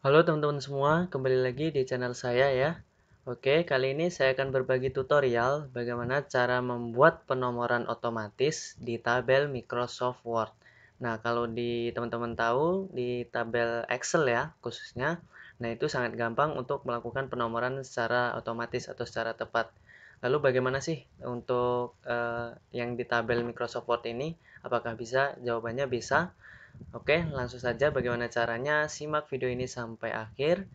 Halo teman-teman semua, kembali lagi di channel saya ya. Oke, kali ini saya akan berbagi tutorial bagaimana cara membuat penomoran otomatis di tabel Microsoft Word. Nah, kalau di teman-teman tahu di tabel Excel ya khususnya, nah itu sangat gampang untuk melakukan penomoran secara otomatis atau secara tepat. Lalu bagaimana sih untuk uh, yang di tabel Microsoft Word ini? Apakah bisa? Jawabannya bisa. Oke, langsung saja bagaimana caranya simak video ini sampai akhir.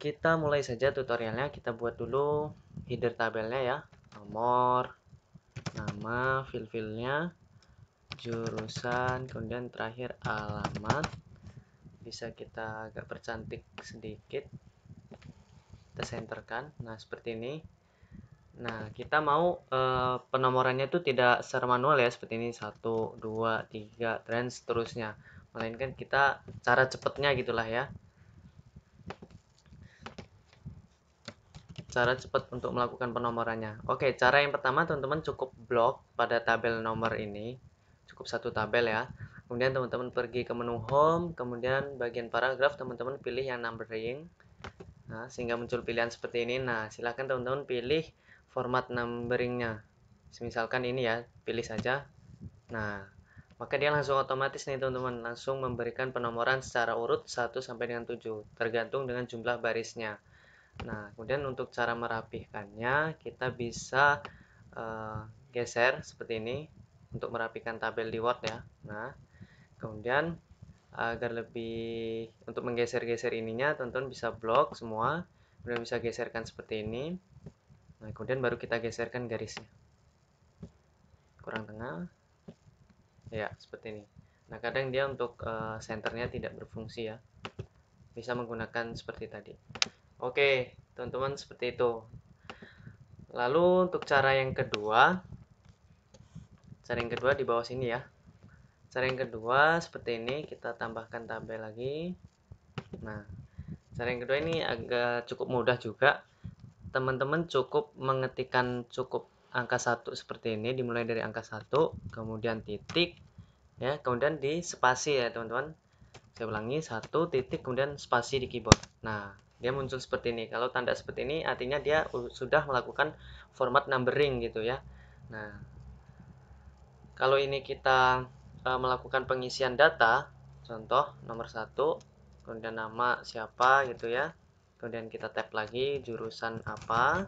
Kita mulai saja tutorialnya, kita buat dulu header tabelnya ya. Nomor, nama, fill fieldnya jurusan, kemudian terakhir alamat. Bisa kita agak percantik sedikit. Kita senterkan. Nah, seperti ini. Nah, kita mau uh, penomorannya itu tidak secara manual ya, seperti ini satu dua tiga dan seterusnya. Melainkan kita cara cepatnya gitulah ya. Cara cepat untuk melakukan penomorannya. Oke, cara yang pertama teman-teman cukup blok pada tabel nomor ini. Cukup satu tabel ya. Kemudian teman-teman pergi ke menu home, kemudian bagian paragraf teman-teman pilih yang numbering. Nah, sehingga muncul pilihan seperti ini. Nah, silahkan teman-teman pilih format numberingnya misalkan ini ya pilih saja nah maka dia langsung otomatis nih teman-teman langsung memberikan penomoran secara urut 1 sampai dengan 7 tergantung dengan jumlah barisnya nah kemudian untuk cara merapihkannya kita bisa uh, geser seperti ini untuk merapikan tabel di Word ya nah kemudian agar lebih untuk menggeser-geser ininya teman-teman bisa blok semua kemudian bisa geserkan seperti ini Nah, kemudian baru kita geserkan garisnya. Kurang tengah. Ya, seperti ini. Nah, kadang dia untuk uh, senternya tidak berfungsi ya. Bisa menggunakan seperti tadi. Oke, teman-teman seperti itu. Lalu untuk cara yang kedua, cara yang kedua di bawah sini ya. Cara yang kedua seperti ini, kita tambahkan tabel lagi. Nah, cara yang kedua ini agak cukup mudah juga teman-teman cukup mengetikkan cukup angka satu seperti ini dimulai dari angka satu kemudian titik ya kemudian di spasi ya teman-teman saya ulangi satu titik kemudian spasi di keyboard nah dia muncul seperti ini kalau tanda seperti ini artinya dia sudah melakukan format numbering gitu ya nah kalau ini kita e, melakukan pengisian data contoh nomor satu kemudian nama siapa gitu ya kemudian kita tap lagi jurusan apa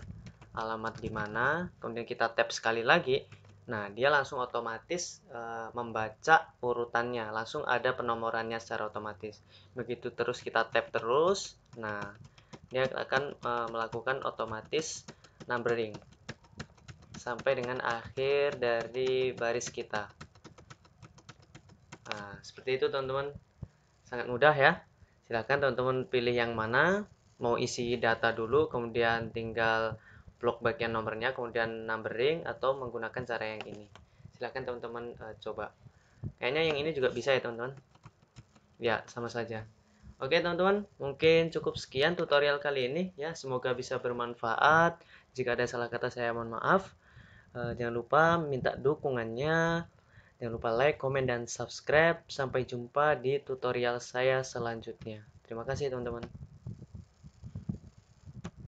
alamat di mana kemudian kita tap sekali lagi nah dia langsung otomatis e, membaca urutannya langsung ada penomorannya secara otomatis begitu terus kita tap terus nah dia akan e, melakukan otomatis numbering sampai dengan akhir dari baris kita nah seperti itu teman-teman sangat mudah ya silahkan teman-teman pilih yang mana mau isi data dulu kemudian tinggal blok bagian nomornya kemudian numbering atau menggunakan cara yang ini silahkan teman-teman uh, coba kayaknya yang ini juga bisa ya teman-teman ya sama saja oke teman-teman mungkin cukup sekian tutorial kali ini ya semoga bisa bermanfaat jika ada salah kata saya mohon maaf uh, jangan lupa minta dukungannya jangan lupa like komen dan subscribe sampai jumpa di tutorial saya selanjutnya terima kasih teman-teman